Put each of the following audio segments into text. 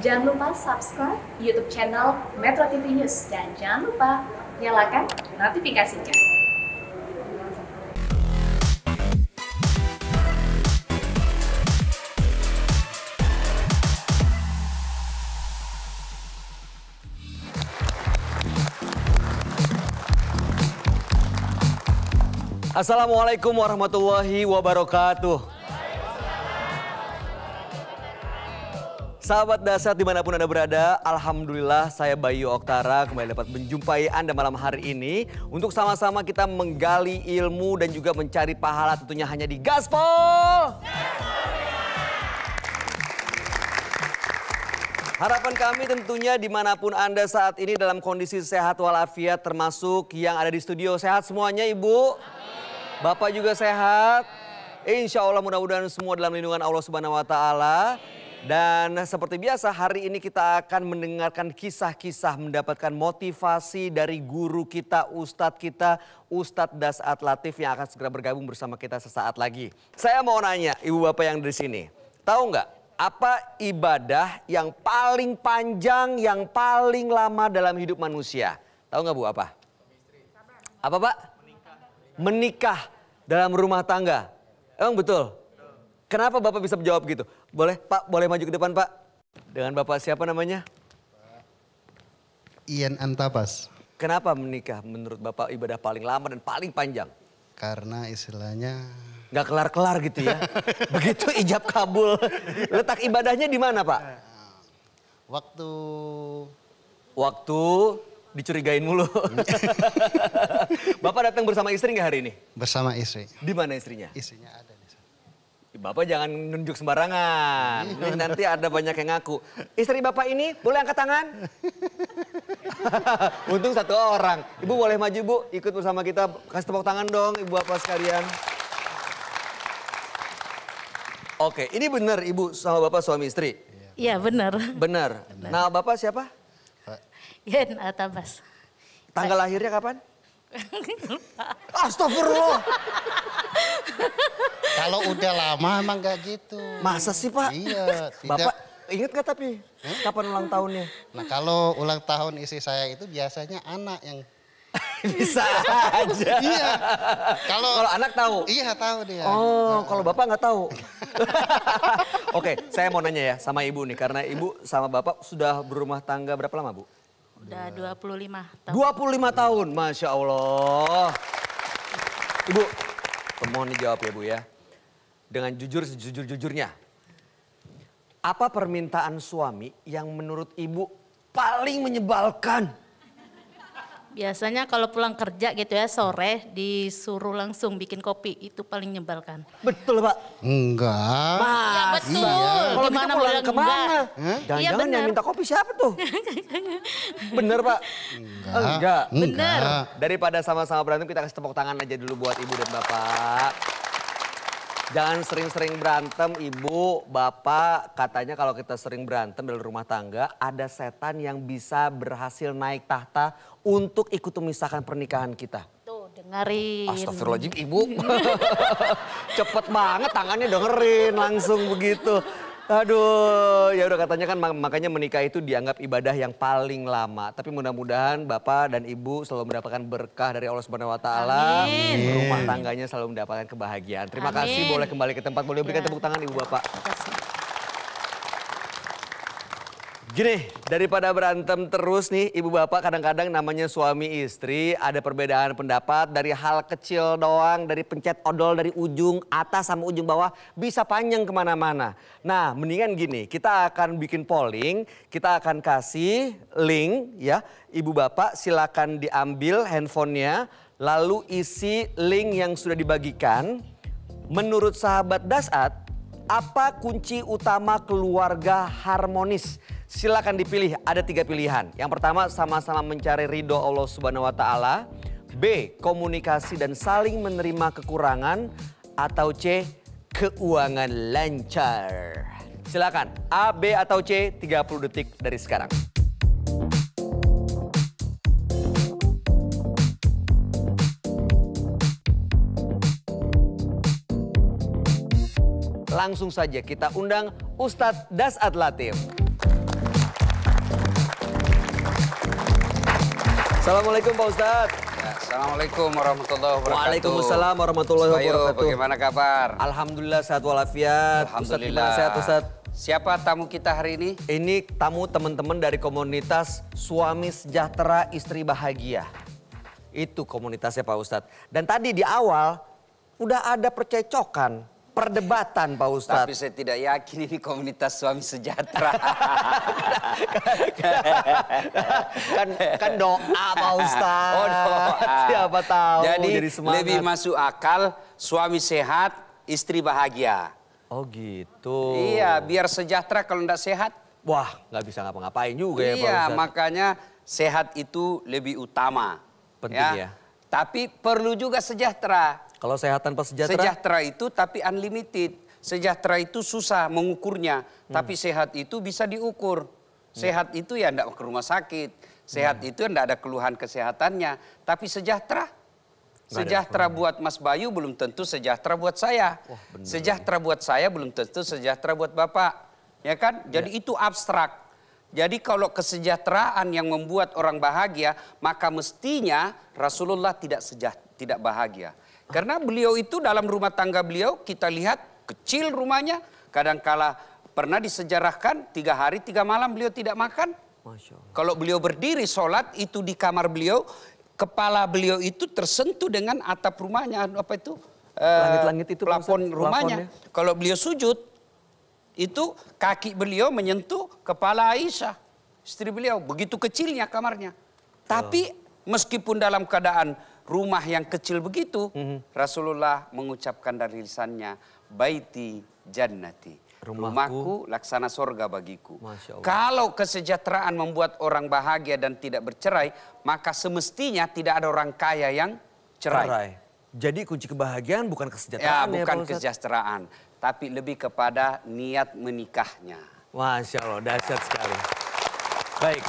Jangan lupa subscribe YouTube channel Metro TV News dan jangan lupa nyalakan notifikasinya. Assalamualaikum warahmatullahi wabarakatuh. Sahabat dasar dimanapun Anda berada, Alhamdulillah saya Bayu Oktara kembali dapat menjumpai Anda malam hari ini. Untuk sama-sama kita menggali ilmu dan juga mencari pahala tentunya hanya di Gaspol. Harapan kami tentunya dimanapun Anda saat ini dalam kondisi sehat walafiat termasuk yang ada di studio sehat semuanya Ibu. Amin. Bapak juga sehat. Insya Allah mudah-mudahan semua dalam lindungan Allah Subhanahu Wa Taala. Dan seperti biasa hari ini kita akan mendengarkan kisah-kisah mendapatkan motivasi dari guru kita, ustadz kita, Ustadz Das Atlatif yang akan segera bergabung bersama kita sesaat lagi. Saya mau nanya ibu bapak yang di sini, tahu nggak apa ibadah yang paling panjang, yang paling lama dalam hidup manusia? Tahu nggak bu apa? Apa pak? Menikah. Menikah dalam rumah tangga. Emang betul? Kenapa Bapak bisa menjawab gitu? Boleh Pak, boleh maju ke depan Pak. Dengan Bapak siapa namanya? Ian Antapas. Kenapa menikah menurut Bapak ibadah paling lama dan paling panjang? Karena istilahnya nggak kelar-kelar gitu ya. Begitu ijab kabul. Letak ibadahnya di mana, Pak? Waktu waktu dicurigain mulu. Bapak datang bersama istri nggak hari ini? Bersama istri. Di mana istrinya? Istrinya ada. Bapak jangan nunjuk sembarangan. Iya. Nih, nanti ada banyak yang ngaku. Istri Bapak ini boleh angkat tangan? Untung satu orang. Ibu boleh maju, Bu. Ikut bersama kita. Kasih tepuk tangan dong, Ibu Bapak sekalian. Oke, ini benar Ibu sama Bapak suami istri? Iya, benar. Benar. Nah, Bapak siapa? Yen iya, Atabas. Tanggal lahirnya kapan? Astagfirullah. Kalau udah lama emang gak gitu. Masa sih Pak? Iya. Tidak. Bapak inget gak tapi hmm? kapan ulang tahunnya? Nah kalau ulang tahun istri saya itu biasanya anak yang bisa aja. Iya. Kalau kalau anak tahu. Iya, tahu dia. Oh, nah. kalau Bapak nggak tahu. Oke, saya mau nanya ya sama Ibu nih karena Ibu sama Bapak sudah berumah tangga berapa lama, Bu? Udah 25 iya. tahun. 25 tahun, Masya Allah. Ibu, mohon dijawab ya Bu ya. Dengan jujur sejujur-jujurnya. Apa permintaan suami yang menurut Ibu paling menyebalkan? Biasanya kalau pulang kerja gitu ya sore disuruh langsung bikin kopi itu paling nyebalkan. Betul pak? Enggak. Mas, ya betul. Iya. Kalau kita pulang kemana? Iya, Jangan-jangan ya, yang minta kopi siapa tuh? bener pak? Enggak. Enggak. Bener. Daripada sama-sama berantem kita kasih tepuk tangan aja dulu buat ibu dan bapak. Jangan sering-sering berantem, ibu, bapak. Katanya kalau kita sering berantem dalam rumah tangga, ada setan yang bisa berhasil naik tahta untuk ikut memisahkan pernikahan kita. Tuh, dengerin. Astagfirullahaladzim, Ibu. Cepet banget tangannya dengerin langsung begitu. Aduh, ya udah katanya kan makanya menikah itu dianggap ibadah yang paling lama. Tapi mudah-mudahan Bapak dan Ibu selalu mendapatkan berkah dari Allah Subhanahu wa taala. Rumah tangganya selalu mendapatkan kebahagiaan. Terima Amin. kasih boleh kembali ke tempat. Boleh berikan ya. tepuk tangan Ibu Bapak. Gini, daripada berantem terus nih ibu bapak kadang-kadang namanya suami istri ada perbedaan pendapat dari hal kecil doang, dari pencet odol dari ujung atas sama ujung bawah bisa panjang kemana-mana. Nah mendingan gini, kita akan bikin polling, kita akan kasih link ya. Ibu bapak silakan diambil handphonenya lalu isi link yang sudah dibagikan. Menurut sahabat Dasat, apa kunci utama keluarga harmonis? Silakan dipilih, ada tiga pilihan. Yang pertama sama-sama mencari ridho Allah Subhanahu wa taala, B komunikasi dan saling menerima kekurangan atau C keuangan lancar. Silakan A, B atau C 30 detik dari sekarang. langsung saja kita undang Ustadz das Latif. Assalamualaikum Pak Ustadz. Ya, Assalamualaikum warahmatullahi wabarakatuh. Waalaikumsalam warahmatullahi wabarakatuh. bagaimana kabar? Alhamdulillah sehat walafiat. Alhamdulillah. Ustadz, sehat Ustadz? Siapa tamu kita hari ini? Ini tamu teman-teman dari komunitas Suami Sejahtera Istri Bahagia. Itu komunitasnya Pak Ustadz. Dan tadi di awal udah ada percecokan perdebatan Pak Ustadz. Tapi saya tidak yakin ini komunitas suami sejahtera. kan, kan doa Pak Ustadz. Oh doa. Siapa tahu jadi, jadi lebih masuk akal suami sehat, istri bahagia. Oh gitu. Iya biar sejahtera kalau tidak sehat. Wah nggak bisa ngapa-ngapain juga iya, ya Pak Iya makanya sehat itu lebih utama. Penting ya. ya. Tapi perlu juga sejahtera. Kalau sehat tanpa sejahtera? Sejahtera itu tapi unlimited. Sejahtera itu susah mengukurnya, hmm. tapi sehat itu bisa diukur. Hmm. Sehat hmm. itu ya enggak ke rumah sakit. Sehat hmm. itu enggak ada keluhan kesehatannya, tapi sejahtera Sejahtera buat Mas Bayu belum tentu sejahtera buat saya. Wah, sejahtera buat saya belum tentu sejahtera buat Bapak. Ya kan? Iya. Jadi ya. itu abstrak. Jadi kalau kesejahteraan yang membuat orang bahagia, maka mestinya Rasulullah tidak sejahtera, tidak bahagia. Karena beliau itu dalam rumah tangga beliau kita lihat kecil rumahnya. Kadangkala pernah disejarahkan tiga hari tiga malam beliau tidak makan. Kalau beliau berdiri sholat itu di kamar beliau. Kepala beliau itu tersentuh dengan atap rumahnya. Anu apa itu? Eh, Langit-langit itu. Plafon rumahnya. Plafonnya. Kalau beliau sujud itu kaki beliau menyentuh kepala Aisyah. Istri beliau begitu kecilnya kamarnya. Ya. Tapi meskipun dalam keadaan rumah yang kecil begitu, mm-hmm. Rasulullah mengucapkan dari lisannya, baiti jannati. Rumahku, Rumahku laksana sorga bagiku. Kalau kesejahteraan membuat orang bahagia dan tidak bercerai, maka semestinya tidak ada orang kaya yang cerai. cerai. Jadi kunci kebahagiaan bukan kesejahteraan ya, bukan kesejahteraan, tapi lebih kepada niat menikahnya. Masya Allah, dahsyat sekali. Baik,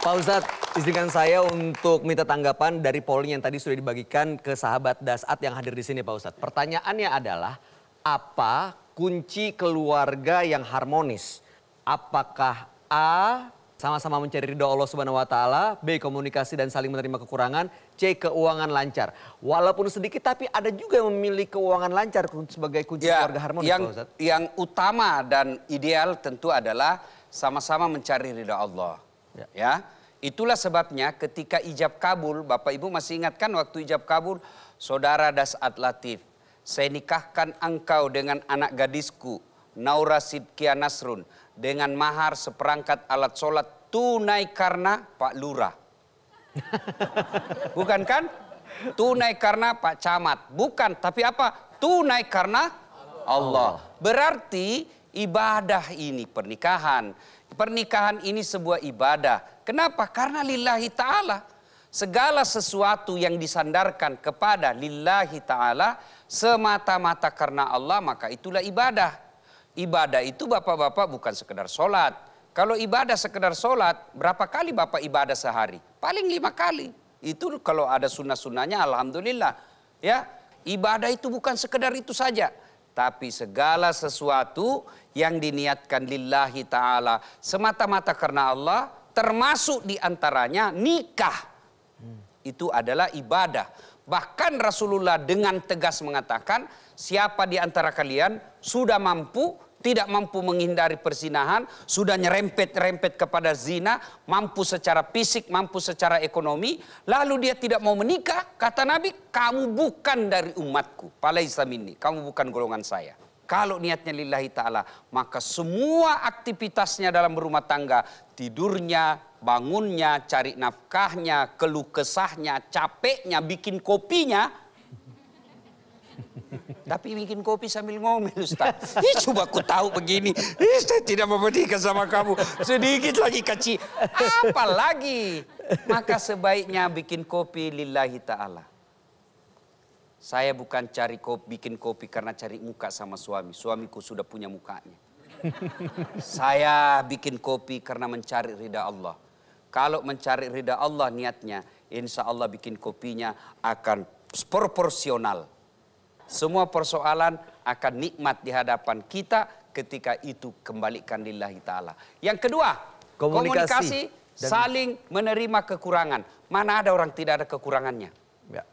Pak Ustadz, Izinkan saya untuk minta tanggapan dari polling yang tadi sudah dibagikan ke sahabat Dasat yang hadir di sini Pak Ustadz. Pertanyaannya adalah apa kunci keluarga yang harmonis? Apakah A sama-sama mencari ridho Allah Subhanahu wa taala, B komunikasi dan saling menerima kekurangan, C keuangan lancar. Walaupun sedikit tapi ada juga yang memilih keuangan lancar sebagai kunci ya, keluarga harmonis yang, Pak Ustadz. Yang utama dan ideal tentu adalah sama-sama mencari ridho Allah. Ya. ya Itulah sebabnya ketika ijab kabul, Bapak Ibu masih ingatkan waktu ijab kabul, saudara Das Latif, saya nikahkan engkau dengan anak gadisku, Naura Sidkia Nasrun, dengan mahar seperangkat alat sholat tunai karena Pak Lurah. Bukan kan? Tunai karena Pak Camat. Bukan, tapi apa? Tunai karena Allah. Berarti ibadah ini pernikahan Pernikahan ini sebuah ibadah. Kenapa? Karena lillahi ta'ala. Segala sesuatu yang disandarkan kepada lillahi ta'ala semata-mata karena Allah maka itulah ibadah. Ibadah itu bapak-bapak bukan sekedar sholat. Kalau ibadah sekedar sholat, berapa kali bapak ibadah sehari? Paling lima kali. Itu kalau ada sunnah-sunnahnya alhamdulillah. Ya, ibadah itu bukan sekedar itu saja tapi segala sesuatu yang diniatkan lillahi ta'ala semata-mata karena Allah termasuk diantaranya nikah itu adalah ibadah bahkan Rasulullah dengan tegas mengatakan siapa diantara kalian sudah mampu tidak mampu menghindari persinahan, sudah nyerempet-rempet kepada zina, mampu secara fisik, mampu secara ekonomi, lalu dia tidak mau menikah, kata Nabi, kamu bukan dari umatku, islam ini, kamu bukan golongan saya. Kalau niatnya lillahi ta'ala, maka semua aktivitasnya dalam rumah tangga, tidurnya, bangunnya, cari nafkahnya, keluh kesahnya, capeknya, bikin kopinya, tapi bikin kopi sambil ngomel Ustaz. Ih, coba aku tahu begini. Ih, tidak mau sama kamu. Sedikit lagi kecil. Apalagi. Maka sebaiknya bikin kopi lillahi ta'ala. Saya bukan cari kopi, bikin kopi karena cari muka sama suami. Suamiku sudah punya mukanya. Saya bikin kopi karena mencari ridha Allah. Kalau mencari ridha Allah niatnya, insya Allah bikin kopinya akan proporsional. Semua persoalan akan nikmat di hadapan kita ketika itu kembalikan lillahi ta'ala. Yang kedua, komunikasi, komunikasi saling menerima kekurangan. Mana ada orang tidak ada kekurangannya? Ya.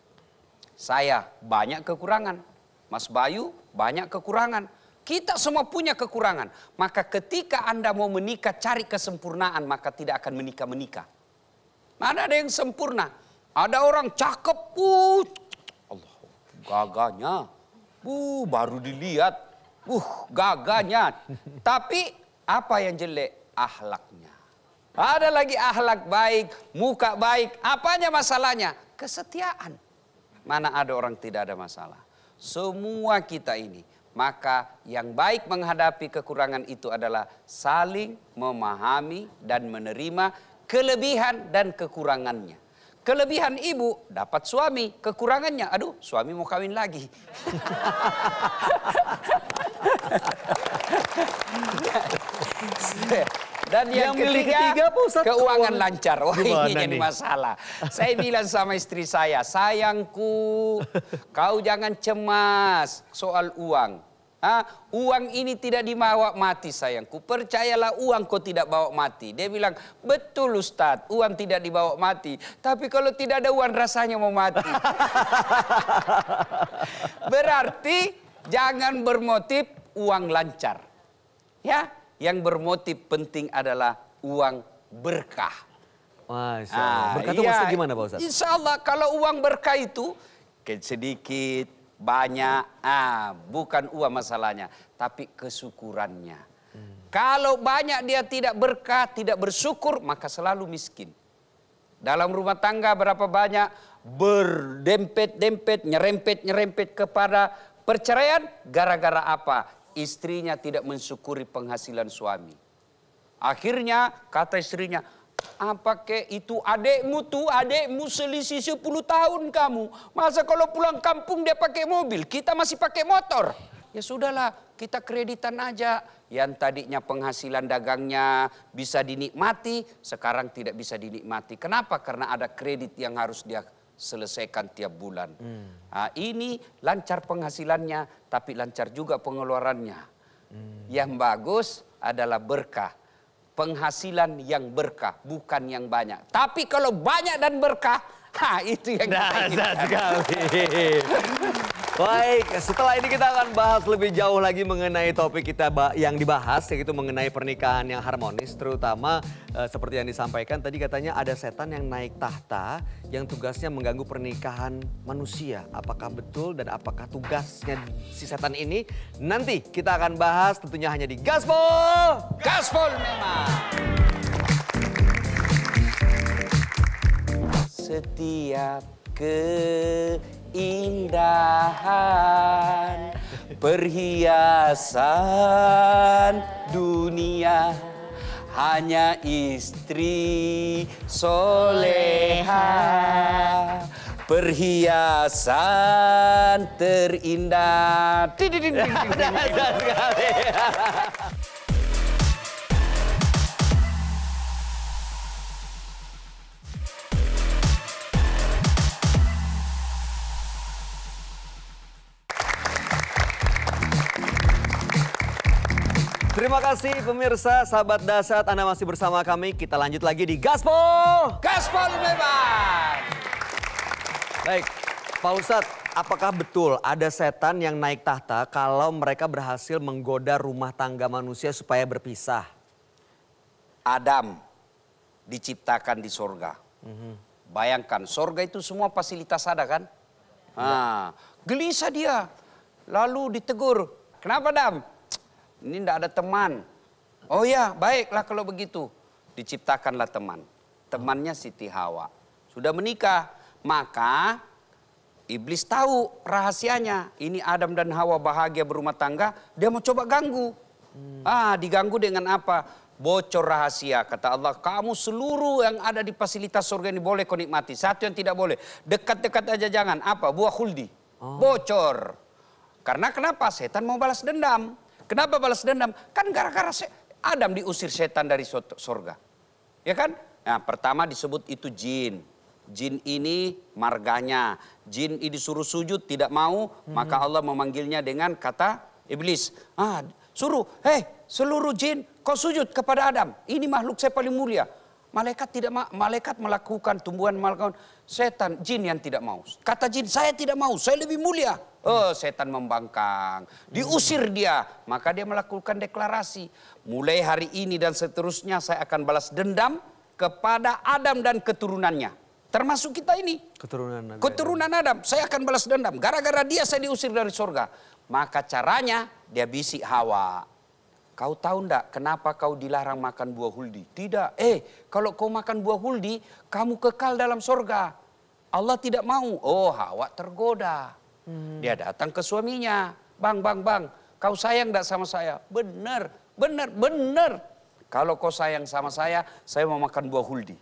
Saya banyak kekurangan. Mas Bayu banyak kekurangan. Kita semua punya kekurangan. Maka ketika Anda mau menikah cari kesempurnaan maka tidak akan menikah-menikah. Mana ada yang sempurna. Ada orang cakep, uh, gaganya. Uh, baru dilihat. Uh, gaganya. Tapi apa yang jelek? Ahlaknya. Ada lagi ahlak baik, muka baik. Apanya masalahnya? Kesetiaan. Mana ada orang tidak ada masalah. Semua kita ini. Maka yang baik menghadapi kekurangan itu adalah saling memahami dan menerima kelebihan dan kekurangannya. Kelebihan ibu dapat suami, kekurangannya aduh suami mau kawin lagi. Dan yang, yang ketiga, ketiga Pusat keuangan Keuang. lancar. Wah Gimana ini jadi masalah. Saya bilang sama istri saya, sayangku kau jangan cemas soal uang. Ha, ah, uang ini tidak dibawa mati sayangku. Percayalah uang kau tidak bawa mati. Dia bilang, betul ustadz uang tidak dibawa mati. Tapi kalau tidak ada uang rasanya mau mati. Berarti jangan bermotif uang lancar. Ya, yang bermotif penting adalah uang berkah. Wah, ah, Berkah itu ya, maksudnya gimana Pak Ustadz? Insya Allah kalau uang berkah itu sedikit, banyak ah bukan uang masalahnya tapi kesyukurannya hmm. kalau banyak dia tidak berkah tidak bersyukur maka selalu miskin dalam rumah tangga berapa banyak berdempet-dempet nyerempet-nyerempet kepada perceraian gara-gara apa istrinya tidak mensyukuri penghasilan suami akhirnya kata istrinya apa ah, kek itu adekmu tuh adekmu selisih 10 tahun kamu. Masa kalau pulang kampung dia pakai mobil, kita masih pakai motor. Ya sudahlah, kita kreditan aja. Yang tadinya penghasilan dagangnya bisa dinikmati, sekarang tidak bisa dinikmati. Kenapa? Karena ada kredit yang harus dia selesaikan tiap bulan. Hmm. Nah, ini lancar penghasilannya, tapi lancar juga pengeluarannya. Hmm. Yang bagus adalah berkah penghasilan yang berkah, bukan yang banyak. Tapi kalau banyak dan berkah, Nah, itu yang Dasar nah, sekali. Baik, setelah ini kita akan bahas lebih jauh lagi mengenai topik kita yang dibahas, yaitu mengenai pernikahan yang harmonis, terutama e, seperti yang disampaikan tadi katanya ada setan yang naik tahta yang tugasnya mengganggu pernikahan manusia. Apakah betul dan apakah tugasnya si setan ini? Nanti kita akan bahas tentunya hanya di Gaspol. Gaspol memang. setiap keindahan perhiasan dunia hanya istri soleha perhiasan terindah. Tidak sekali. Terima kasih pemirsa, sahabat dasar, Anda masih bersama kami. Kita lanjut lagi di Gaspol. Gaspol bebas. Baik, Pak Ustadz, apakah betul ada setan yang naik tahta kalau mereka berhasil menggoda rumah tangga manusia supaya berpisah? Adam diciptakan di sorga. Mm -hmm. Bayangkan, sorga itu semua fasilitas ada kan? Ya. Ah, gelisah dia, lalu ditegur. Kenapa Adam? Ini tidak ada teman. Oh ya, baiklah kalau begitu. Diciptakanlah teman. Temannya Siti Hawa. Sudah menikah. Maka iblis tahu rahasianya. Ini Adam dan Hawa bahagia berumah tangga. Dia mau coba ganggu. Hmm. Ah, diganggu dengan apa? Bocor rahasia. Kata Allah, kamu seluruh yang ada di fasilitas surga ini boleh kau Satu yang tidak boleh. Dekat-dekat aja jangan. Apa? Buah khuldi. Oh. Bocor. Karena kenapa? Setan mau balas dendam. Kenapa balas dendam? Kan gara-gara Adam diusir setan dari surga. Ya kan? Nah, pertama disebut itu jin. Jin ini marganya. Jin ini suruh sujud tidak mau, hmm. maka Allah memanggilnya dengan kata iblis. Ah, suruh, "Hei, seluruh jin, kau sujud kepada Adam. Ini makhluk saya paling mulia." Malaikat tidak malaikat melakukan tumbuhan malaikat Setan, jin yang tidak mau. Kata jin, saya tidak mau, saya lebih mulia. Oh, setan membangkang. Diusir dia. Maka dia melakukan deklarasi. Mulai hari ini dan seterusnya saya akan balas dendam kepada Adam dan keturunannya. Termasuk kita ini. Keturunan Adam. Keturunan Adam. Saya akan balas dendam. Gara-gara dia saya diusir dari surga. Maka caranya dia bisik hawa. Kau tahu enggak kenapa kau dilarang makan buah huldi? Tidak. Eh, kalau kau makan buah huldi, kamu kekal dalam sorga. Allah tidak mau. Oh, Hawa tergoda. Hmm. Dia datang ke suaminya. Bang, bang, bang. Kau sayang enggak sama saya? Benar, benar, benar. Kalau kau sayang sama saya, saya mau makan buah huldi.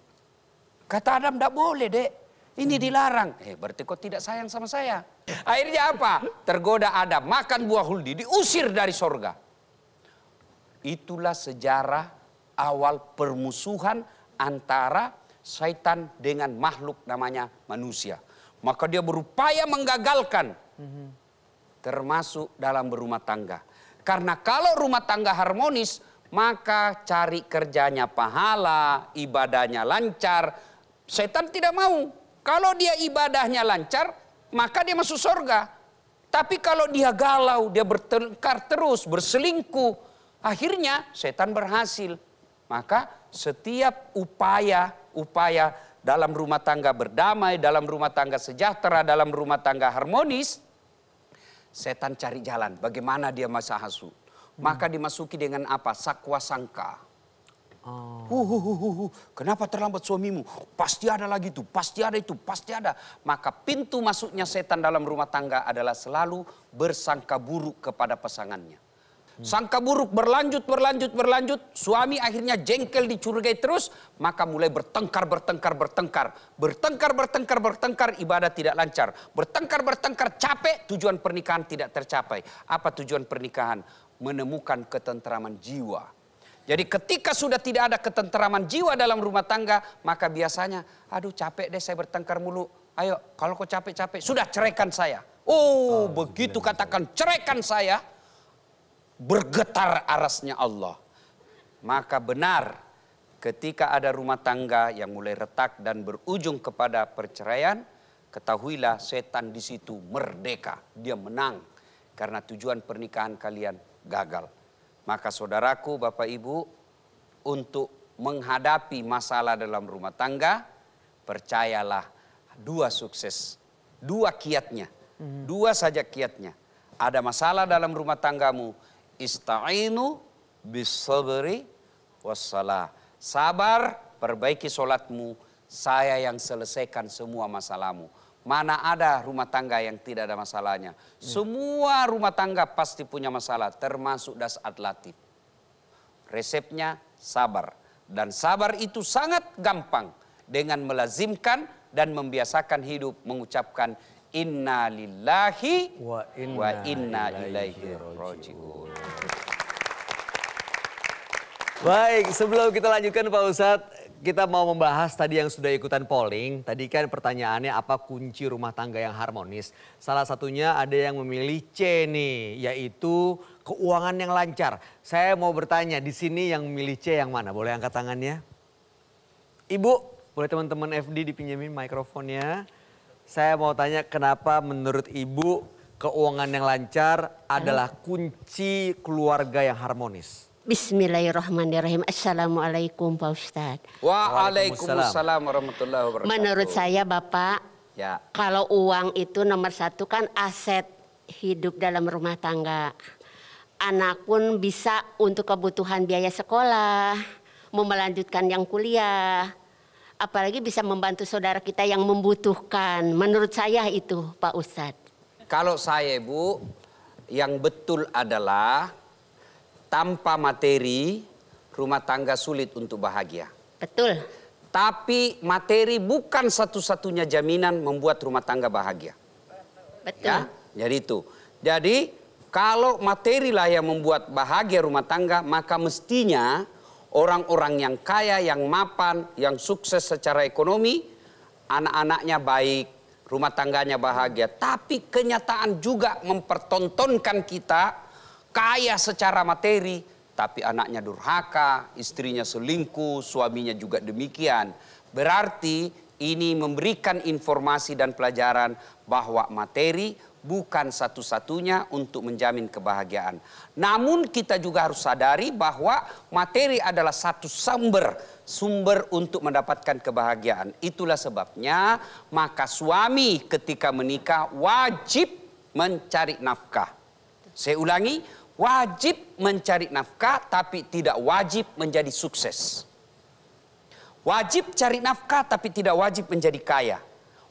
Kata Adam, enggak boleh, dek. Ini hmm. dilarang. Eh, berarti kau tidak sayang sama saya. Akhirnya apa? Tergoda Adam, makan buah huldi, diusir dari sorga. Itulah sejarah awal permusuhan antara syaitan dengan makhluk namanya manusia. Maka dia berupaya menggagalkan. Termasuk dalam berumah tangga. Karena kalau rumah tangga harmonis, maka cari kerjanya pahala, ibadahnya lancar. Setan tidak mau. Kalau dia ibadahnya lancar, maka dia masuk surga. Tapi kalau dia galau, dia bertengkar terus, berselingkuh, Akhirnya setan berhasil. Maka setiap upaya upaya dalam rumah tangga berdamai, dalam rumah tangga sejahtera, dalam rumah tangga harmonis, setan cari jalan bagaimana dia masa hasut. Maka hmm. dimasuki dengan apa? Sakwa sangka. Oh. Uh, uh, uh, uh, Kenapa terlambat suamimu? Pasti ada lagi itu, pasti ada itu, pasti ada. Maka pintu masuknya setan dalam rumah tangga adalah selalu bersangka buruk kepada pasangannya. Sangka buruk berlanjut, berlanjut, berlanjut. Suami akhirnya jengkel dicurigai terus. Maka mulai bertengkar, bertengkar, bertengkar. Bertengkar, bertengkar, bertengkar. Ibadah tidak lancar. Bertengkar, bertengkar. Capek. Tujuan pernikahan tidak tercapai. Apa tujuan pernikahan? Menemukan ketentraman jiwa. Jadi ketika sudah tidak ada ketenteraman jiwa dalam rumah tangga, maka biasanya, aduh capek deh saya bertengkar mulu. Ayo, kalau kau capek-capek, sudah ceraikan saya. Oh, oh begitu katakan ceraikan saya bergetar arasnya Allah. Maka benar ketika ada rumah tangga yang mulai retak dan berujung kepada perceraian, ketahuilah setan di situ merdeka, dia menang karena tujuan pernikahan kalian gagal. Maka saudaraku, Bapak Ibu, untuk menghadapi masalah dalam rumah tangga, percayalah dua sukses, dua kiatnya, hmm. dua saja kiatnya. Ada masalah dalam rumah tanggamu, Ista'inu bisabri wassalah. Sabar, perbaiki sholatmu Saya yang selesaikan semua masalahmu. Mana ada rumah tangga yang tidak ada masalahnya. Hmm. Semua rumah tangga pasti punya masalah, termasuk das Latif. Resepnya sabar. Dan sabar itu sangat gampang dengan melazimkan dan membiasakan hidup mengucapkan inna lillahi wa inna, wa inna ilaihi rojiun. Baik, sebelum kita lanjutkan Pak Ustadz, kita mau membahas tadi yang sudah ikutan polling. Tadi kan pertanyaannya apa kunci rumah tangga yang harmonis. Salah satunya ada yang memilih C nih, yaitu keuangan yang lancar. Saya mau bertanya di sini yang memilih C yang mana? Boleh angkat tangannya? Ibu, boleh teman-teman FD dipinjemin mikrofonnya saya mau tanya kenapa menurut Ibu keuangan yang lancar adalah kunci keluarga yang harmonis? Bismillahirrahmanirrahim. Assalamualaikum Pak Ustadz. Waalaikumsalam warahmatullahi Menurut saya Bapak, ya. kalau uang itu nomor satu kan aset hidup dalam rumah tangga. Anak pun bisa untuk kebutuhan biaya sekolah, mau yang kuliah, apalagi bisa membantu saudara kita yang membutuhkan. Menurut saya itu Pak Ustadz. Kalau saya Bu, yang betul adalah tanpa materi rumah tangga sulit untuk bahagia. Betul. Tapi materi bukan satu-satunya jaminan membuat rumah tangga bahagia. Betul. Ya, jadi itu. Jadi kalau materilah yang membuat bahagia rumah tangga, maka mestinya orang-orang yang kaya, yang mapan, yang sukses secara ekonomi, anak-anaknya baik, rumah tangganya bahagia. Tapi kenyataan juga mempertontonkan kita kaya secara materi, tapi anaknya durhaka, istrinya selingkuh, suaminya juga demikian. Berarti ini memberikan informasi dan pelajaran bahwa materi bukan satu-satunya untuk menjamin kebahagiaan. Namun kita juga harus sadari bahwa materi adalah satu sumber, sumber untuk mendapatkan kebahagiaan. Itulah sebabnya maka suami ketika menikah wajib mencari nafkah. Saya ulangi, wajib mencari nafkah tapi tidak wajib menjadi sukses. Wajib cari nafkah tapi tidak wajib menjadi kaya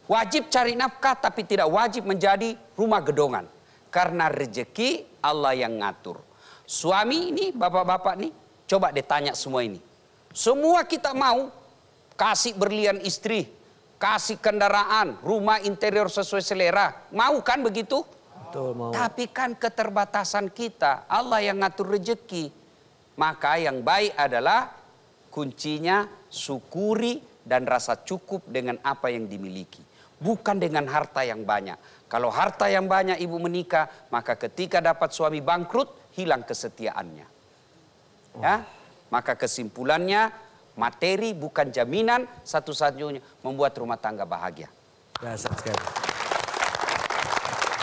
Wajib cari nafkah tapi tidak wajib menjadi rumah gedongan. Karena rejeki Allah yang ngatur. Suami ini, bapak-bapak nih, coba ditanya semua ini. Semua kita mau kasih berlian istri, kasih kendaraan, rumah interior sesuai selera. Mau kan begitu? Betul, mau. Tapi kan keterbatasan kita, Allah yang ngatur rejeki. Maka yang baik adalah kuncinya syukuri dan rasa cukup dengan apa yang dimiliki bukan dengan harta yang banyak. Kalau harta yang banyak ibu menikah, maka ketika dapat suami bangkrut, hilang kesetiaannya. Oh. Ya? Maka kesimpulannya, materi bukan jaminan satu-satunya membuat rumah tangga bahagia. Dasar sekali.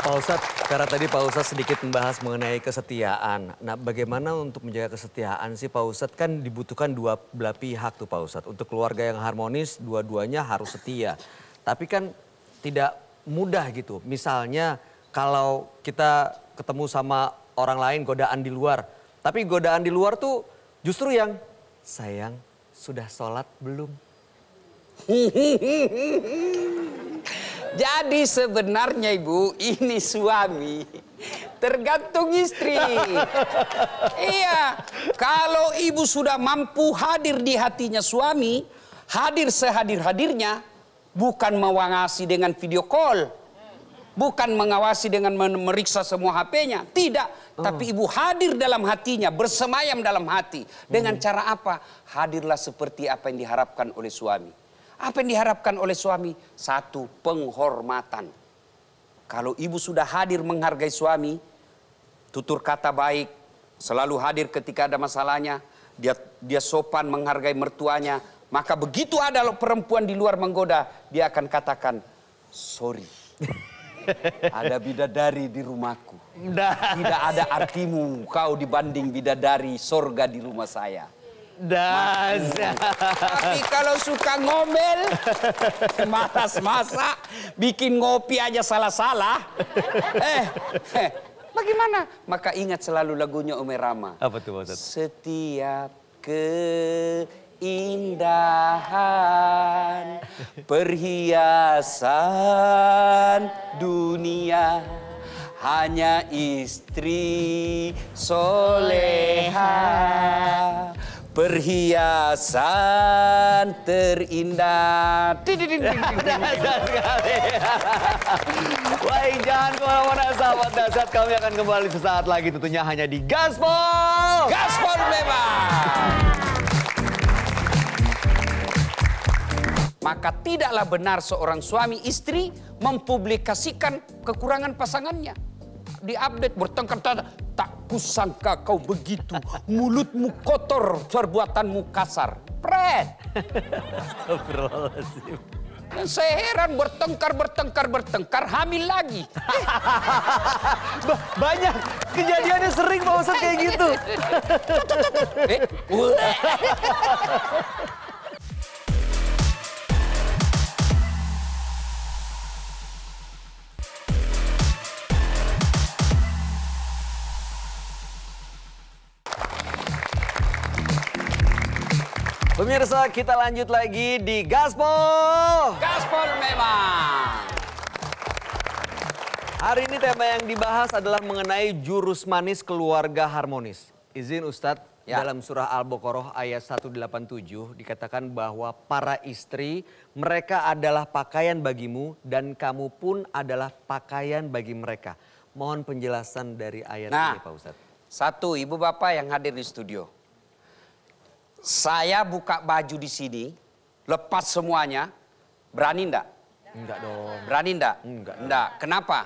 Pak Ustadz, karena tadi Pak Ustadz sedikit membahas mengenai kesetiaan. Nah bagaimana untuk menjaga kesetiaan sih Pak Ustadz? Kan dibutuhkan dua belah pihak tuh Pak Ustadz. Untuk keluarga yang harmonis, dua-duanya harus setia. Tapi kan tidak mudah gitu. Misalnya kalau kita ketemu sama orang lain godaan di luar. Tapi godaan di luar tuh justru yang sayang sudah sholat belum? Jadi sebenarnya Ibu, ini suami tergantung istri. iya, kalau ibu sudah mampu hadir di hatinya suami, hadir sehadir-hadirnya, bukan mewangasi dengan video call, bukan mengawasi dengan memeriksa semua HP-nya, tidak. Tapi ibu hadir dalam hatinya, bersemayam dalam hati. Dengan cara apa? Hadirlah seperti apa yang diharapkan oleh suami. Apa yang diharapkan oleh suami? Satu, penghormatan. Kalau ibu sudah hadir menghargai suami, tutur kata baik, selalu hadir ketika ada masalahnya, dia dia sopan menghargai mertuanya, maka begitu ada perempuan di luar menggoda, dia akan katakan, sorry. Ada bidadari di rumahku. Tidak ada artimu kau dibanding bidadari sorga di rumah saya. Dasar. Tapi kalau suka ngomel, malas masak, bikin ngopi aja salah-salah. Eh, eh, bagaimana? Maka ingat selalu lagunya Umerama. Rama. Apa tuh Setiap ke keindahan perhiasan dunia hanya istri soleha perhiasan terindah. Dasar sekali. Baik, jangan kemana-mana sahabat dasar. Kami akan kembali sesaat lagi tentunya hanya di Gaspol. Gaspol memang. Maka tidaklah benar seorang suami istri mempublikasikan kekurangan pasangannya. Diupdate bertengkar tanda, tak kusangka kau begitu. Mulutmu kotor, perbuatanmu kasar. Pret. Dan saya heran bertengkar, bertengkar, bertengkar, hamil lagi. Banyak kejadiannya sering mau kayak gitu. Eh, Pemirsa, kita lanjut lagi di Gaspol. Gaspol memang. Hari ini tema yang dibahas adalah mengenai jurus manis keluarga harmonis. Izin Ustadz, ya. dalam surah Al-Baqarah ayat 187 dikatakan bahwa para istri mereka adalah pakaian bagimu dan kamu pun adalah pakaian bagi mereka. Mohon penjelasan dari ayat nah, ini Pak Ustadz. Satu, ibu bapak yang hadir di studio saya buka baju di sini, lepas semuanya, berani enggak? Enggak dong. Berani enggak? Enggak. Enggak. Kenapa?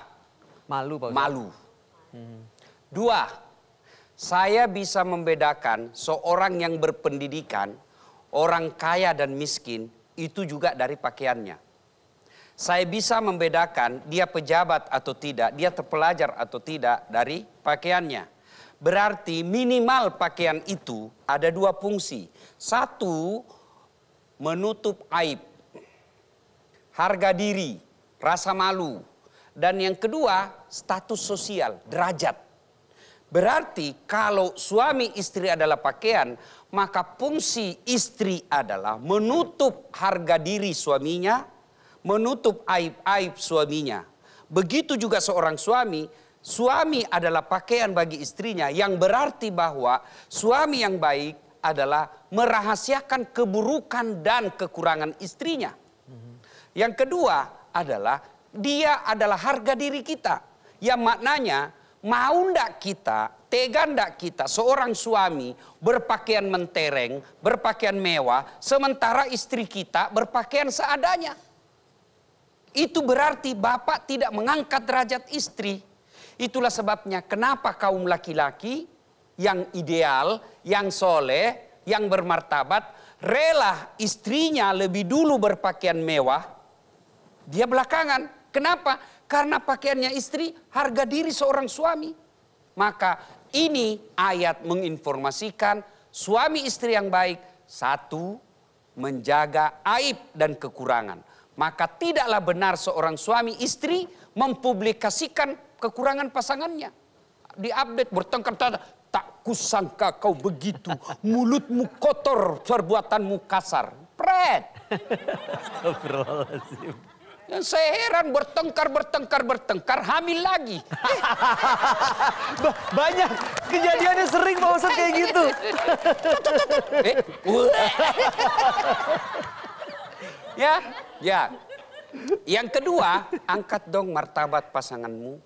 Malu, Pak Malu. Hmm. Dua, saya bisa membedakan seorang yang berpendidikan, orang kaya dan miskin, itu juga dari pakaiannya. Saya bisa membedakan dia pejabat atau tidak, dia terpelajar atau tidak dari pakaiannya. Berarti minimal pakaian itu ada dua fungsi. Satu, menutup aib. Harga diri, rasa malu. Dan yang kedua, status sosial, derajat. Berarti kalau suami istri adalah pakaian, maka fungsi istri adalah menutup harga diri suaminya, menutup aib-aib suaminya. Begitu juga seorang suami Suami adalah pakaian bagi istrinya yang berarti bahwa suami yang baik adalah merahasiakan keburukan dan kekurangan istrinya. Yang kedua adalah dia adalah harga diri kita. Yang maknanya mau ndak kita, tega ndak kita seorang suami berpakaian mentereng, berpakaian mewah, sementara istri kita berpakaian seadanya. Itu berarti bapak tidak mengangkat derajat istri, Itulah sebabnya kenapa kaum laki-laki yang ideal, yang soleh, yang bermartabat, rela istrinya lebih dulu berpakaian mewah, dia belakangan. Kenapa? Karena pakaiannya istri harga diri seorang suami. Maka ini ayat menginformasikan suami istri yang baik satu menjaga aib dan kekurangan. Maka tidaklah benar seorang suami istri mempublikasikan kekurangan pasangannya. Diupdate bertengkar tanda. Tak kusangka kau begitu. Mulutmu kotor, perbuatanmu kasar. Pret. yang saya heran bertengkar, bertengkar, bertengkar, hamil lagi. Banyak kejadiannya sering Pak Ustadz kayak gitu. Eh, ya, ya. Yang kedua, angkat dong martabat pasanganmu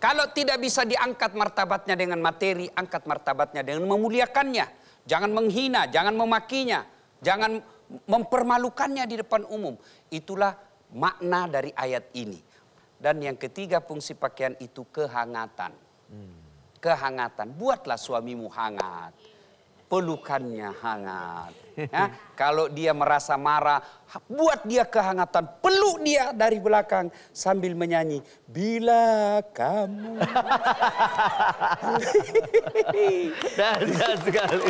kalau tidak bisa diangkat martabatnya dengan materi, angkat martabatnya dengan memuliakannya. Jangan menghina, jangan memakinya, jangan mempermalukannya di depan umum. Itulah makna dari ayat ini. Dan yang ketiga fungsi pakaian itu kehangatan. Hmm. Kehangatan, buatlah suamimu hangat pelukannya hangat. Ya, kalau dia merasa marah, buat dia kehangatan, peluk dia dari belakang sambil menyanyi. Bila kamu... Dahsyat sekali.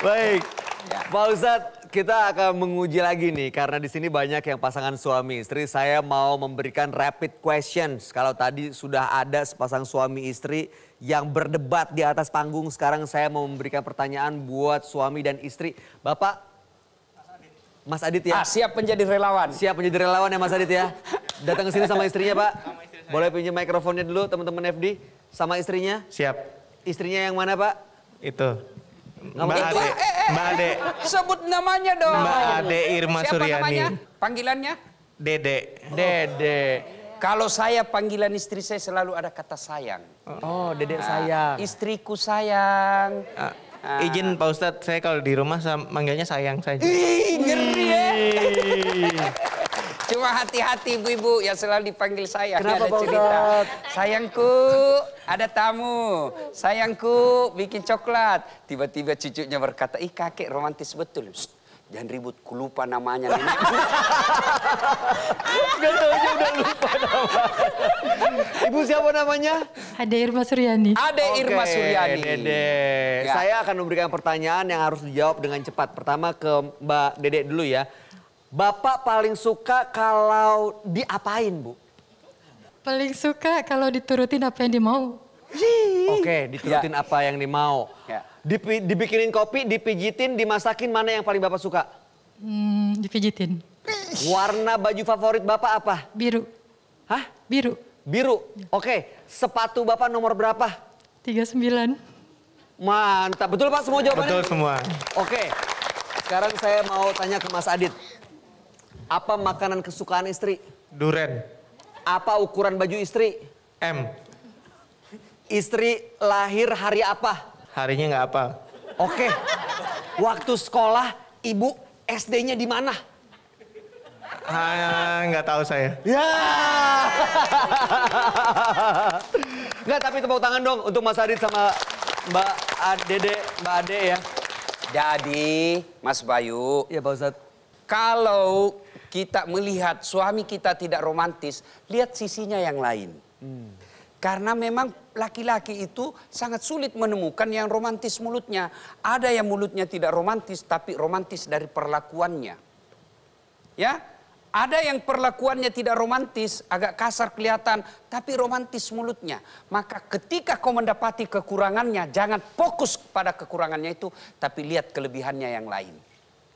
Baik, ya. Pak Ustadz, kita akan menguji lagi nih karena di sini banyak yang pasangan suami istri. Saya mau memberikan rapid questions. Kalau tadi sudah ada sepasang suami istri yang berdebat di atas panggung, sekarang saya mau memberikan pertanyaan buat suami dan istri. Bapak Mas Adit ya. Ah, siap menjadi relawan. Siap menjadi relawan ya Mas Adit ya. Datang ke sini sama istrinya, Pak. Sama istri Boleh pinjam mikrofonnya dulu teman-teman FD sama istrinya? Siap. Istrinya yang mana, Pak? Itu. Mbak Ade, eh, eh, eh Mbak eh. Ade. Sebut namanya dong. Mbak Ade Irma Siapa Suryani. Namanya? Panggilannya? Dede. Dede. Kalau saya panggilan istri saya selalu ada kata sayang. Oh, Dede sayang. sayang. Ah, istriku sayang. Ah. Ah. Izin Pak Ustadz, saya kalau di rumah manggilnya sayang saja. Ih, ngeri ya. Cuma hati-hati bu ibu yang selalu dipanggil saya. Kenapa ada cerita. Sayangku, ada tamu. Sayangku, bikin coklat. Tiba-tiba cucunya berkata, ih kakek romantis betul. Psst, jangan ribut, ku lupa namanya Gak tau aja udah lupa nama. Ibu siapa namanya? Ade Irma Suryani. Ade okay, Irma Suryani. Dede. Ya. Saya akan memberikan pertanyaan yang harus dijawab dengan cepat. Pertama ke Mbak Dede dulu ya. Bapak paling suka kalau diapain, Bu? Paling suka kalau diturutin apa yang dimau. Oke, okay, diturutin ya. apa yang dimau. Ya. Dipi, dibikinin kopi, dipijitin, dimasakin, mana yang paling Bapak suka? Hmm, dipijitin. Warna baju favorit Bapak apa? Biru. Hah? Biru. Biru. Oke, okay. sepatu Bapak nomor berapa? 39. Mantap. Betul Pak semua jawabannya? Betul semua. Oke. Okay. Sekarang saya mau tanya ke Mas Adit. Apa makanan kesukaan istri? Duren. Apa ukuran baju istri? M. Istri lahir hari apa? Harinya nggak apa. Oke. Waktu sekolah ibu SD-nya di mana? Ah, nggak tahu saya. Ya. Yeah. nggak tapi tepuk tangan dong untuk Mas Adit sama Mbak Dede, Mbak Ade ya. Jadi, Mas Bayu. ya Pak Ustadz. Kalau kita melihat suami kita tidak romantis, lihat sisinya yang lain. Hmm. Karena memang laki-laki itu sangat sulit menemukan yang romantis mulutnya. Ada yang mulutnya tidak romantis, tapi romantis dari perlakuannya. Ya, ada yang perlakuannya tidak romantis, agak kasar kelihatan, tapi romantis mulutnya. Maka ketika kau mendapati kekurangannya, jangan fokus pada kekurangannya itu, tapi lihat kelebihannya yang lain.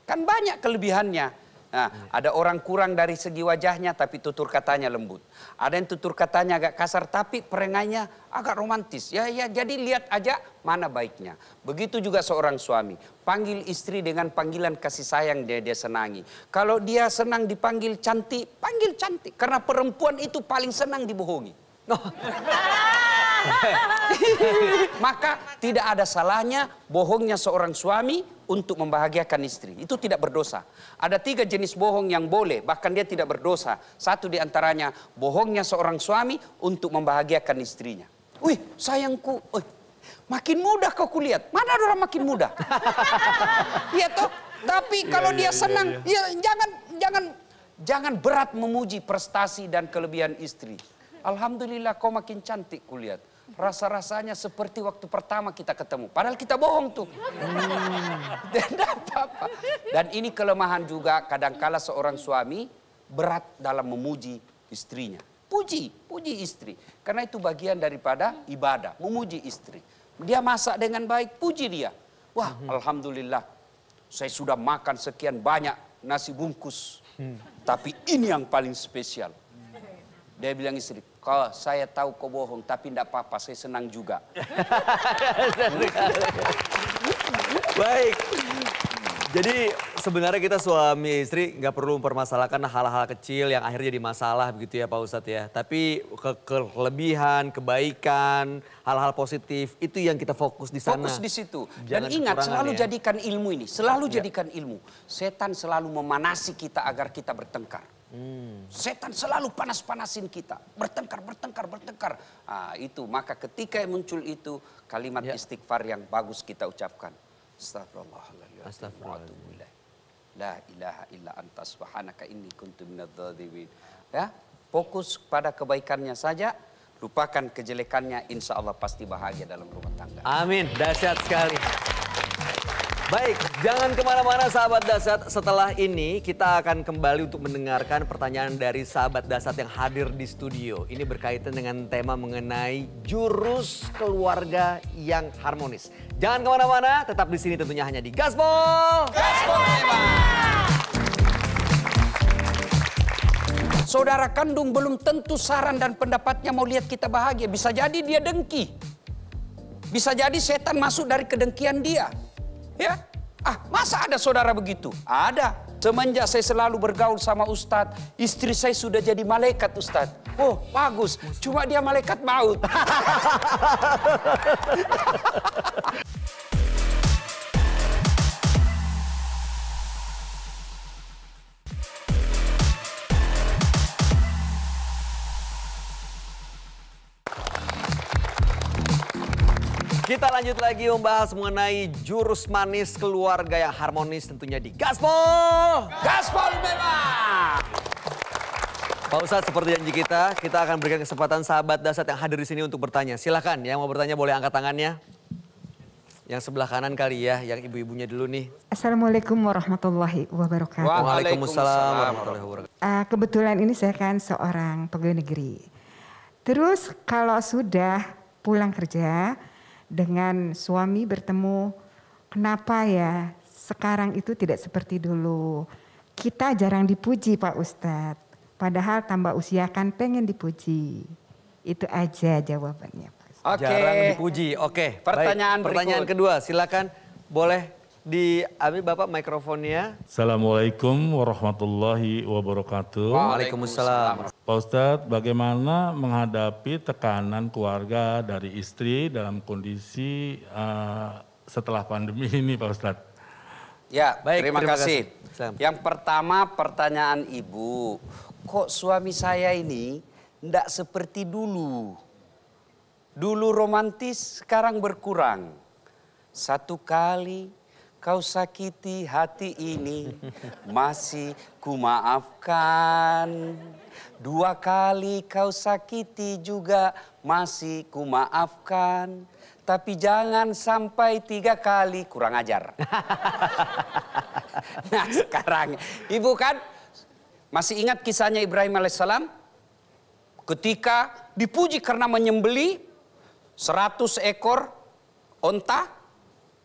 Kan banyak kelebihannya, Nah, ada orang kurang dari segi wajahnya tapi tutur katanya lembut. Ada yang tutur katanya agak kasar tapi perengainya agak romantis. Ya ya jadi lihat aja mana baiknya. Begitu juga seorang suami. Panggil istri dengan panggilan kasih sayang dia dia senangi. Kalau dia senang dipanggil cantik, panggil cantik karena perempuan itu paling senang dibohongi. Maka tidak ada salahnya bohongnya seorang suami untuk membahagiakan istri. Itu tidak berdosa. Ada tiga jenis bohong yang boleh, bahkan dia tidak berdosa. Satu di antaranya bohongnya seorang suami untuk membahagiakan istrinya. Wih, sayangku, Wih, makin mudah kau kulihat. Mana ada orang makin mudah? Iya toh. Tapi iya, kalau ya, dia ya, senang, ya. ya jangan jangan jangan berat memuji prestasi dan kelebihan istri. Alhamdulillah kau makin cantik kulihat. Rasa-rasanya seperti waktu pertama kita ketemu. Padahal kita bohong tuh. Hmm. Dan apa-apa. Dan ini kelemahan juga kadangkala seorang suami berat dalam memuji istrinya. Puji, puji istri. Karena itu bagian daripada ibadah, memuji istri. Dia masak dengan baik, puji dia. Wah, -hmm. Alhamdulillah. Saya sudah makan sekian banyak nasi bungkus. Hmm. Tapi ini yang paling spesial. Dia bilang istri, kalau saya tahu kau bohong, tapi tidak apa-apa, saya senang juga. Baik. Jadi sebenarnya kita suami istri nggak perlu mempermasalahkan hal-hal kecil yang akhirnya jadi masalah begitu ya Pak Ustadz ya. Tapi ke kelebihan, kebaikan, hal-hal positif itu yang kita fokus di sana. Fokus di situ. Jangan Dan ingat selalu ya. jadikan ilmu ini, selalu ya. jadikan ilmu. Setan selalu memanasi kita agar kita bertengkar. Hmm. Setan selalu panas-panasin kita, bertengkar, bertengkar, bertengkar. Nah, itu maka ketika yang muncul itu kalimat ya. istighfar yang bagus kita ucapkan. Astagfirullahaladzim. Astagfirullahaladzim. La ilaha illa anta subhanaka inni kuntu minadzadzimin. Ya, fokus pada kebaikannya saja, lupakan kejelekannya, insya Allah pasti bahagia dalam rumah tangga. Amin, dahsyat sekali. Baik, jangan kemana-mana sahabat dasar. Setelah ini kita akan kembali untuk mendengarkan pertanyaan dari sahabat dasar yang hadir di studio. Ini berkaitan dengan tema mengenai jurus keluarga yang harmonis. Jangan kemana-mana, tetap di sini tentunya hanya di Gaspol. Gaspol Saudara kandung belum tentu saran dan pendapatnya mau lihat kita bahagia. Bisa jadi dia dengki. Bisa jadi setan masuk dari kedengkian dia. Ya, ah masa ada saudara begitu? Ada. Semenjak saya selalu bergaul sama Ustadz, istri saya sudah jadi malaikat Ustadz. Oh bagus, cuma dia malaikat maut. lanjut lagi membahas mengenai jurus manis keluarga yang harmonis tentunya di Gaspol. Gaspol memang. Pak Ustadz, seperti janji kita, kita akan berikan kesempatan sahabat dasar yang hadir di sini untuk bertanya. Silahkan, yang mau bertanya boleh angkat tangannya. Yang sebelah kanan kali ya, yang ibu-ibunya dulu nih. Assalamualaikum warahmatullahi wabarakatuh. Waalaikumsalam warahmatullahi wabarakatuh. Uh, kebetulan ini saya kan seorang pegawai negeri. Terus kalau sudah pulang kerja, dengan suami bertemu, kenapa ya sekarang itu tidak seperti dulu. Kita jarang dipuji Pak Ustadz, padahal tambah usia kan pengen dipuji. Itu aja jawabannya Pak Ustadz. Okay. Jarang dipuji, oke. Pertanyaan Baik, Pertanyaan kedua, silakan boleh di Abi Bapak mikrofonnya. Assalamualaikum warahmatullahi wabarakatuh. Waalaikumsalam. Pak Ustadz, bagaimana menghadapi tekanan keluarga dari istri dalam kondisi uh, setelah pandemi ini Pak Ustadz? Ya, Baik, terima, terima kasih. kasih. Yang pertama pertanyaan Ibu, kok suami saya ini tidak seperti dulu? Dulu romantis, sekarang berkurang. Satu kali, kau sakiti hati ini masih ku maafkan. Dua kali kau sakiti juga masih ku maafkan. Tapi jangan sampai tiga kali kurang ajar. nah sekarang, ibu kan masih ingat kisahnya Ibrahim alaihissalam? Ketika dipuji karena menyembeli seratus ekor ontak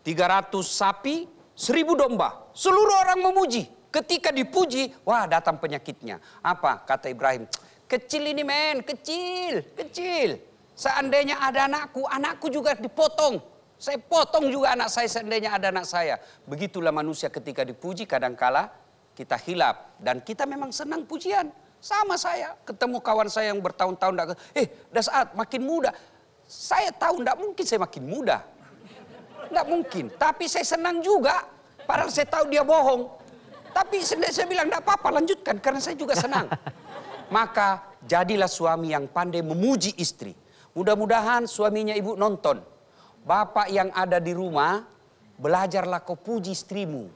300 sapi, 1000 domba. Seluruh orang memuji. Ketika dipuji, wah datang penyakitnya. Apa kata Ibrahim? Kecil ini men, kecil, kecil. Seandainya ada anakku, anakku juga dipotong. Saya potong juga anak saya seandainya ada anak saya. Begitulah manusia ketika dipuji kadangkala kita hilap. Dan kita memang senang pujian. Sama saya, ketemu kawan saya yang bertahun-tahun. Eh, dah saat makin muda. Saya tahu tidak mungkin saya makin muda mungkin. Tapi saya senang juga. Padahal saya tahu dia bohong. Tapi saya bilang, tidak apa-apa lanjutkan. Karena saya juga senang. Maka jadilah suami yang pandai memuji istri. Mudah-mudahan suaminya ibu nonton. Bapak yang ada di rumah, belajarlah kau puji istrimu.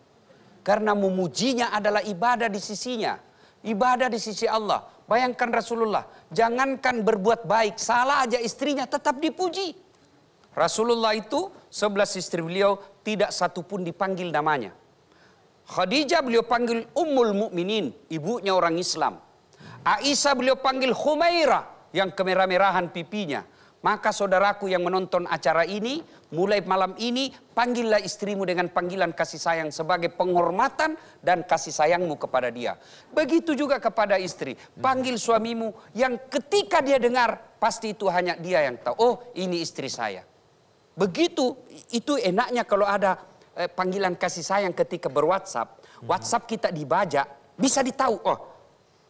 Karena memujinya adalah ibadah di sisinya. Ibadah di sisi Allah. Bayangkan Rasulullah, jangankan berbuat baik, salah aja istrinya tetap dipuji. Rasulullah itu sebelas istri beliau tidak satu pun dipanggil namanya. Khadijah beliau panggil Ummul Mukminin, ibunya orang Islam. Aisyah beliau panggil Humaira yang kemerah-merahan pipinya. Maka saudaraku yang menonton acara ini, mulai malam ini panggillah istrimu dengan panggilan kasih sayang sebagai penghormatan dan kasih sayangmu kepada dia. Begitu juga kepada istri, panggil suamimu yang ketika dia dengar pasti itu hanya dia yang tahu. Oh, ini istri saya. Begitu itu enaknya kalau ada eh, panggilan kasih sayang ketika berWhatsApp, hmm. WhatsApp kita dibaca, bisa ditahu, oh,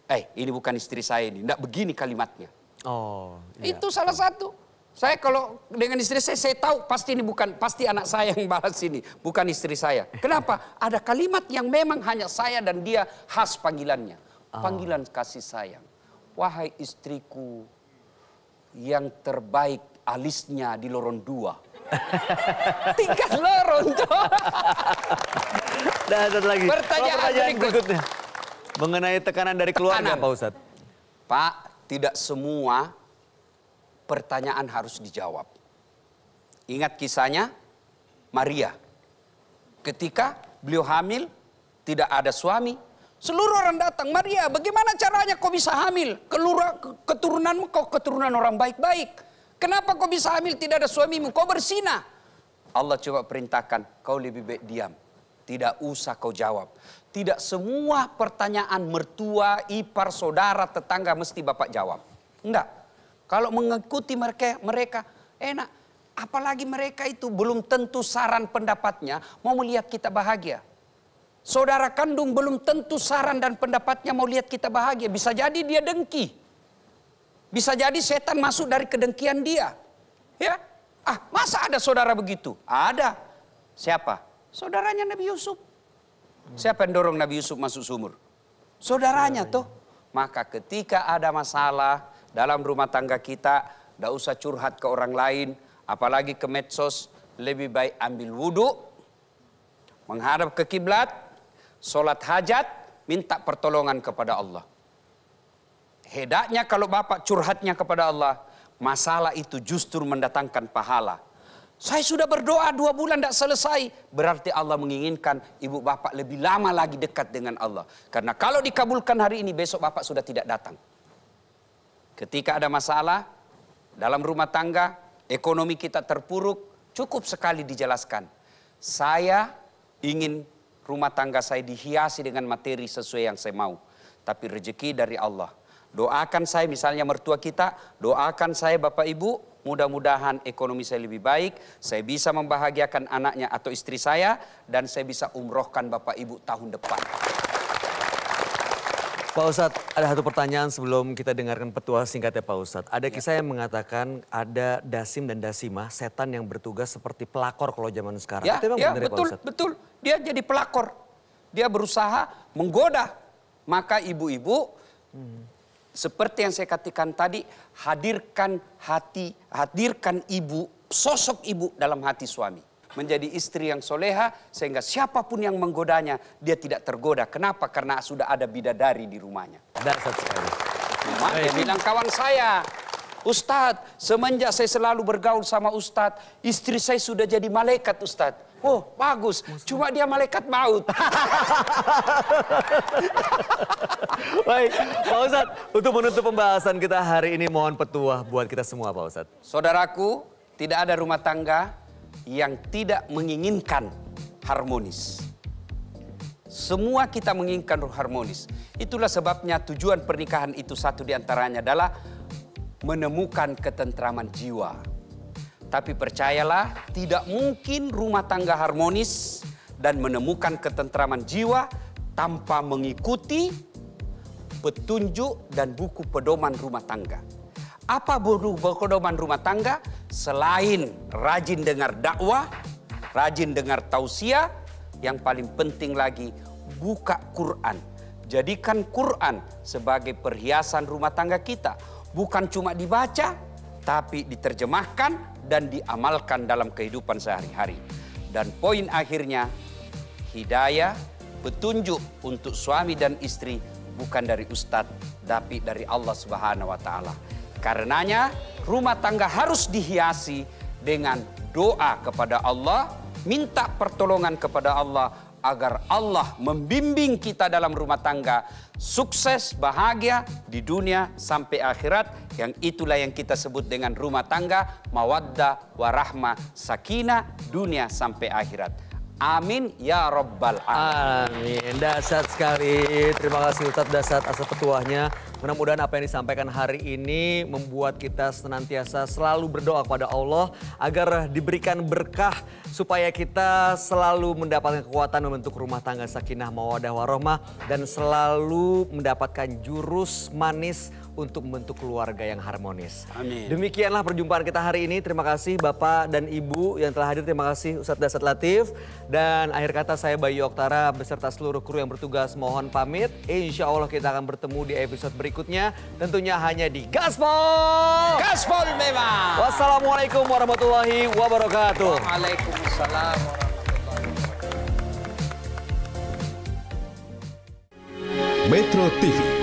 eh ini bukan istri saya ini, tidak begini kalimatnya. Oh. Iya. Itu salah satu. Saya kalau dengan istri saya, saya tahu pasti ini bukan, pasti anak saya yang balas ini, bukan istri saya. Kenapa? Ada kalimat yang memang hanya saya dan dia khas panggilannya. Oh. Panggilan kasih sayang. Wahai istriku yang terbaik alisnya di lorong dua. Tingkat lo Cok. Dan nah, satu lagi. Pertanyaan, pertanyaan berikut. berikutnya. Mengenai tekanan dari keluarga, Pak Ustadz. Pak, tidak semua pertanyaan harus dijawab. Ingat kisahnya Maria. Ketika beliau hamil, tidak ada suami. Seluruh orang datang, Maria bagaimana caranya kau bisa hamil? Kelura, keturunanmu kau keturunan orang baik-baik. Kenapa kau bisa hamil tidak ada suamimu? Kau bersinah. Allah coba perintahkan, kau lebih baik diam. Tidak usah kau jawab. Tidak semua pertanyaan mertua, ipar, saudara, tetangga mesti bapak jawab. Enggak. Kalau mengikuti mereka, mereka enak. Apalagi mereka itu belum tentu saran pendapatnya mau melihat kita bahagia. Saudara kandung belum tentu saran dan pendapatnya mau lihat kita bahagia. Bisa jadi dia dengki. Bisa jadi setan masuk dari kedengkian dia. Ya. Ah, masa ada saudara begitu? Ada. Siapa? Saudaranya Nabi Yusuf. Siapa yang dorong Nabi Yusuf masuk sumur? Saudaranya tuh. Maka ketika ada masalah dalam rumah tangga kita, tidak usah curhat ke orang lain, apalagi ke medsos, lebih baik ambil wudhu, menghadap ke kiblat, sholat hajat, minta pertolongan kepada Allah. Hedaknya kalau Bapak curhatnya kepada Allah, masalah itu justru mendatangkan pahala. Saya sudah berdoa dua bulan tidak selesai. Berarti Allah menginginkan ibu bapak lebih lama lagi dekat dengan Allah. Karena kalau dikabulkan hari ini, besok bapak sudah tidak datang. Ketika ada masalah dalam rumah tangga, ekonomi kita terpuruk, cukup sekali dijelaskan. Saya ingin rumah tangga saya dihiasi dengan materi sesuai yang saya mau. Tapi rezeki dari Allah. Doakan saya misalnya mertua kita, doakan saya Bapak Ibu, mudah-mudahan ekonomi saya lebih baik, saya bisa membahagiakan anaknya atau istri saya, dan saya bisa umrohkan Bapak Ibu tahun depan. Pak Ustadz, ada satu pertanyaan sebelum kita dengarkan petualang singkatnya Pak Ustadz. Ada ya. kisah yang mengatakan ada dasim dan dasimah, setan yang bertugas seperti pelakor kalau zaman sekarang. Ya, ya, ya betul, Pak betul. Dia jadi pelakor. Dia berusaha menggoda. Maka ibu-ibu hmm seperti yang saya katakan tadi, hadirkan hati, hadirkan ibu, sosok ibu dalam hati suami. Menjadi istri yang soleha sehingga siapapun yang menggodanya dia tidak tergoda. Kenapa? Karena sudah ada bidadari di rumahnya. Dasar sekali. dia bilang kawan saya, Ustadz, semenjak saya selalu bergaul sama Ustadz, istri saya sudah jadi malaikat Ustadz. Oh, bagus. Cuma dia malaikat maut. Baik, Pak Ustadz. Untuk menutup pembahasan kita hari ini, mohon petuah buat kita semua, Pak Ustadz. Saudaraku, tidak ada rumah tangga yang tidak menginginkan harmonis. Semua kita menginginkan harmonis. Itulah sebabnya tujuan pernikahan itu satu diantaranya adalah menemukan ketentraman jiwa. Tapi percayalah, tidak mungkin rumah tangga harmonis dan menemukan ketentraman jiwa tanpa mengikuti petunjuk dan buku pedoman rumah tangga. Apa buku pedoman rumah tangga? Selain rajin dengar dakwah, rajin dengar tausiah, yang paling penting lagi buka Quran. Jadikan Quran sebagai perhiasan rumah tangga kita. Bukan cuma dibaca, tapi diterjemahkan dan diamalkan dalam kehidupan sehari-hari. Dan poin akhirnya, hidayah, petunjuk untuk suami dan istri bukan dari ustadz, tapi dari Allah Subhanahu wa Ta'ala. Karenanya, rumah tangga harus dihiasi dengan doa kepada Allah, minta pertolongan kepada Allah, agar Allah membimbing kita dalam rumah tangga sukses, bahagia di dunia sampai akhirat. Yang itulah yang kita sebut dengan rumah tangga mawaddah warahma sakinah dunia sampai akhirat. Amin ya Rabbal Alamin. Amin. Dasar sekali. Terima kasih Ustadz Dasar asal petuahnya. Mudah-mudahan apa yang disampaikan hari ini membuat kita senantiasa selalu berdoa kepada Allah agar diberikan berkah supaya kita selalu mendapatkan kekuatan membentuk rumah tangga sakinah mawadah warohmah dan selalu mendapatkan jurus manis untuk membentuk keluarga yang harmonis. Amin. Demikianlah perjumpaan kita hari ini. Terima kasih Bapak dan Ibu yang telah hadir. Terima kasih Ustadz Dasat Latif. Dan akhir kata saya Bayu Oktara beserta seluruh kru yang bertugas mohon pamit. Insya Allah kita akan bertemu di episode berikutnya. Tentunya hanya di Gaspol. Gaspol memang. Wassalamualaikum warahmatullahi wabarakatuh. Waalaikumsalam Metro TV